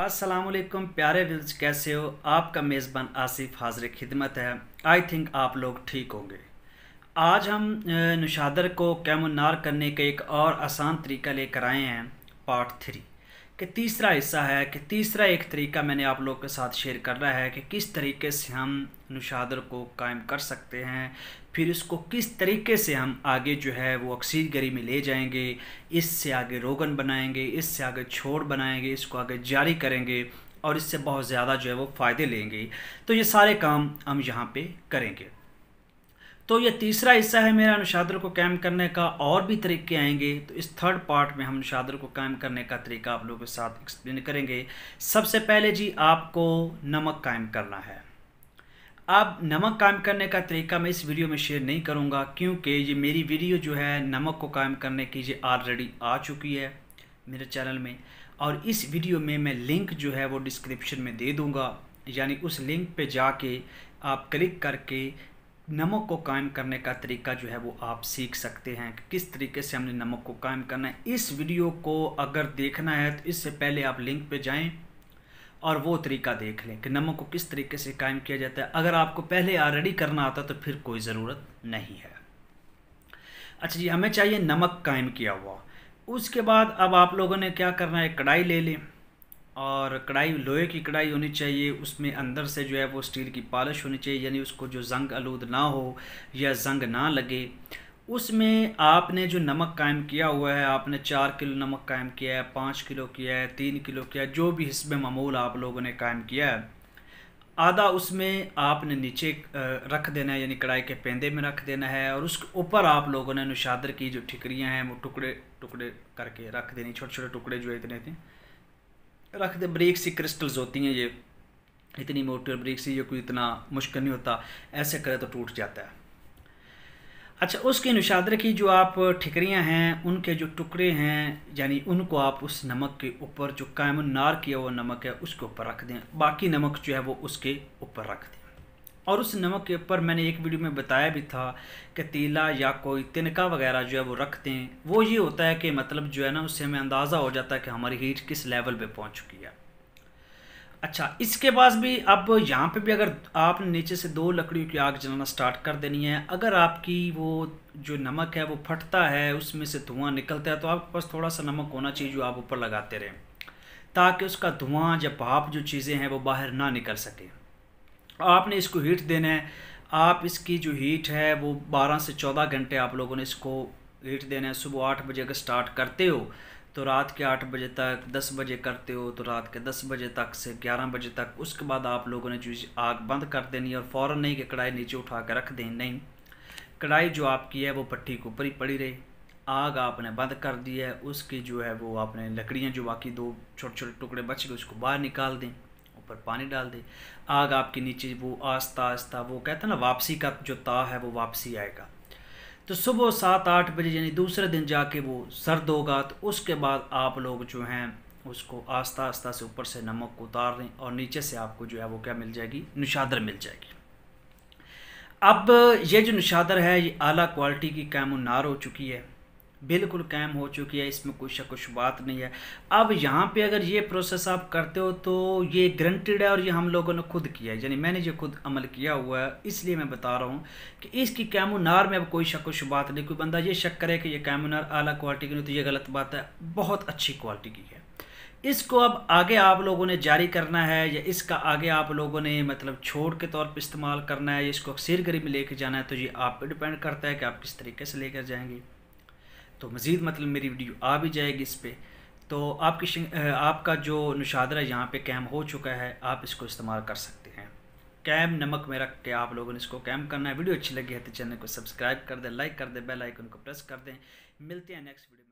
असलम प्यारे व्यूज कैसे हो आपका मेज़बान आसिफ हाजिर खिदमत है आई थिंक आप लोग ठीक होंगे आज हम नुशादर को कैमुनार करने का एक और आसान तरीका लेकर आए हैं पार्ट थ्री कि तीसरा हिस्सा है कि तीसरा एक तरीका मैंने आप लोग के साथ शेयर कर रहा है कि किस तरीके से हम नुशादर को कायम कर सकते हैं फिर इसको किस तरीके से हम आगे जो है वो अक्सीर गरी में ले जाएंगे इससे आगे रोगन बनाएंगे इससे आगे छोड़ बनाएंगे इसको आगे जारी करेंगे और इससे बहुत ज़्यादा जो है वो फ़ायदे लेंगे तो ये सारे काम हम यहाँ पे करेंगे तो ये तीसरा हिस्सा है मेरा अनुशादर को कायम करने का और भी तरीके आएंगे तो इस थर्ड पार्ट में हम अनुशादर को कायम करने का तरीका आप लोगों के साथ एक्सप्लेन करेंगे सबसे पहले जी आपको नमक कायम करना है अब नमक कायम करने का तरीका मैं इस वीडियो में शेयर नहीं करूँगा क्योंकि ये मेरी वीडियो जो है नमक को कायम करने की ये ऑलरेडी आ चुकी है मेरे चैनल में और इस वीडियो में मैं लिंक जो है वो डिस्क्रिप्शन में दे दूँगा यानी उस लिंक पे जाके आप क्लिक करके नमक को कायम करने का तरीका जो है वो आप सीख सकते हैं कि किस तरीके से हमने नमक को कायम करना है इस वीडियो को अगर देखना है तो इससे पहले आप लिंक पर जाएँ और वो तरीका देख लें कि नमक को किस तरीके से कायम किया जाता है अगर आपको पहले ऑलरेडी करना आता तो फिर कोई ज़रूरत नहीं है अच्छा जी हमें चाहिए नमक कायम किया हुआ उसके बाद अब आप लोगों ने क्या करना है कढ़ाई ले लें और कढ़ाई लोहे की कढ़ाई होनी चाहिए उसमें अंदर से जो है वो स्टील की पॉलिश होनी चाहिए यानी उसको जो जंग आलूद ना हो या जंग ना लगे उसमें आपने जो नमक कायम किया हुआ है आपने चार किलो नमक कायम किया है पाँच किलो किया है तीन किलो किया है जो भी हिस्ब मामूल आप लोगों ने कायम किया है आधा उसमें आपने नीचे रख देना है यानी कढ़ाई के पेंदे में रख देना है और उसके ऊपर आप लोगों ने नुशादर की जो ठिकरियाँ हैं वो टुकड़े टुकड़े करके रख देनी छोटे छोटे टुकड़े जो है इतने थे रख दे ब्रेक सी क्रिस्टल्स होती हैं ये इतनी मोटी और ब्रेक सी ये कोई इतना मुश्किल नहीं होता ऐसे करें तो टूट जाता है अच्छा उसके नुशादर की जो आप ठिकरियाँ हैं उनके जो टुकड़े हैं यानी उनको आप उस नमक के ऊपर जो कायम नार किया हुआ नमक है उसके ऊपर रख दें बाकी नमक जो है वो उसके ऊपर रख दें और उस नमक के ऊपर मैंने एक वीडियो में बताया भी था कि तीला या कोई तिनका वगैरह जो है वो रख दें वो ये होता है कि मतलब जो है ना उससे हमें अंदाज़ा हो जाता है कि हमारी हीट किस लेवल पे पहुंच चुकी है अच्छा इसके बाद भी अब यहाँ पे भी अगर आपने नीचे से दो लकड़ियों की आग जलाना स्टार्ट कर देनी है अगर आपकी वो जो नमक है वो फटता है उसमें से धुआं निकलता है तो आपके पास थोड़ा सा नमक होना चाहिए जो आप ऊपर लगाते रहें ताकि उसका धुआं या भाप जो चीज़ें हैं वो बाहर ना निकल सके आपने इसको हीट देना है आप इसकी जो हीट है वो 12 से 14 घंटे आप लोगों ने इसको हीट देना है सुबह आठ बजे अगर स्टार्ट करते हो तो रात के आठ बजे तक दस बजे करते हो तो रात के दस बजे तक से ग्यारह बजे तक उसके बाद आप लोगों ने जो आग बंद कर देनी और फ़ौर नहीं कि कढ़ाई नीचे उठा कर रख दें नहीं कढ़ाई जो आपकी है वो पट्टी के ऊपर ही पड़ी रही आग आपने बंद कर दी है उसकी जो है वो आपने लकड़ियाँ जो बाकी दो छोटे छोटे टुकड़े बच गए उसको बाहर निकाल दें ऊपर पानी डाल दें आग आपके नीचे वो आस्ता आस्ता वो कहते हैं ना वापसी का जो ता है वो वापसी आएगा तो सुबह सात आठ बजे यानी दूसरे दिन जाके वो सर्द होगा तो उसके बाद आप लोग जो हैं उसको आस्ता आस्ता से ऊपर से नमक को उतार लें और नीचे से आपको जो है वो क्या मिल जाएगी नुशादर मिल जाएगी अब ये जो नुशादर है ये आला क्वालिटी की नार हो चुकी है बिल्कुल कायम हो चुकी है इसमें कोई शक कुछ बात नहीं है अब यहाँ पे अगर ये प्रोसेस आप करते हो तो ये ग्रंटेड है और ये हम लोगों ने खुद किया है यानी मैंने ये खुद अमल किया हुआ है इसलिए मैं बता रहा हूँ कि इसकी कैमोनार में अब कोई शक कुछ बात नहीं कोई बंदा ये शक करे कि ये कैमोनार आला क्वालिटी की नहीं तो ये गलत बात है बहुत अच्छी क्वालिटी की है इसको अब आगे आप लोगों ने जारी करना है या इसका आगे आप लोगों ने मतलब छोड़ के तौर पर इस्तेमाल करना है या इसको अक्सर गरीब में लेके जाना है तो ये आप पर डिपेंड करता है कि आप किस तरीके से लेकर जाएंगे तो मज़ीद मतलब मेरी वीडियो आ भी जाएगी इस पर तो आपकी आपका जो नशादरा यहाँ पे कैम हो चुका है आप इसको इस्तेमाल कर सकते हैं कैम नमक में रख के आप लोगों ने इसको कैम करना है वीडियो अच्छी लगी है तो चैनल को सब्सक्राइब कर दें लाइक कर दें बेल आइकन को प्रेस कर दें मिलते हैं नेक्स्ट वीडियो